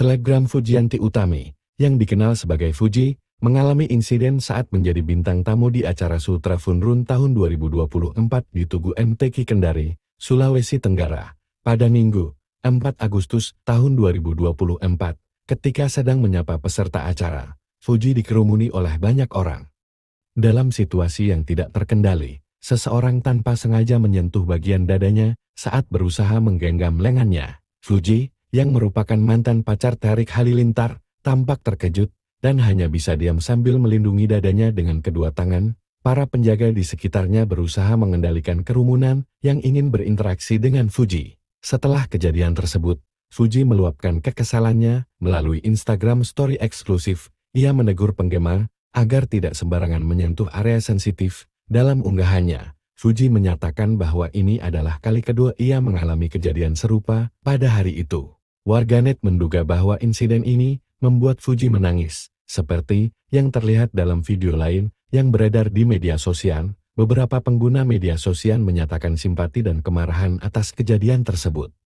Selebgram Fujianti Utami, yang dikenal sebagai Fuji, mengalami insiden saat menjadi bintang tamu di acara Sutra Funrun tahun 2024 di Tugu MTQ Kendari, Sulawesi Tenggara, pada Minggu, 4 Agustus tahun 2024, ketika sedang menyapa peserta acara, Fuji dikerumuni oleh banyak orang. Dalam situasi yang tidak terkendali, seseorang tanpa sengaja menyentuh bagian dadanya saat berusaha menggenggam lengannya. Fuji, yang merupakan mantan pacar Tarik Halilintar, tampak terkejut, dan hanya bisa diam sambil melindungi dadanya dengan kedua tangan. Para penjaga di sekitarnya berusaha mengendalikan kerumunan yang ingin berinteraksi dengan Fuji. Setelah kejadian tersebut, Fuji meluapkan kekesalannya melalui Instagram story eksklusif. Ia menegur penggemar agar tidak sembarangan menyentuh area sensitif. Dalam unggahannya, Fuji menyatakan bahwa ini adalah kali kedua ia mengalami kejadian serupa pada hari itu. Warganet menduga bahwa insiden ini membuat Fuji menangis, seperti yang terlihat dalam video lain yang beredar di media sosial. Beberapa pengguna media sosial menyatakan simpati dan kemarahan atas kejadian tersebut.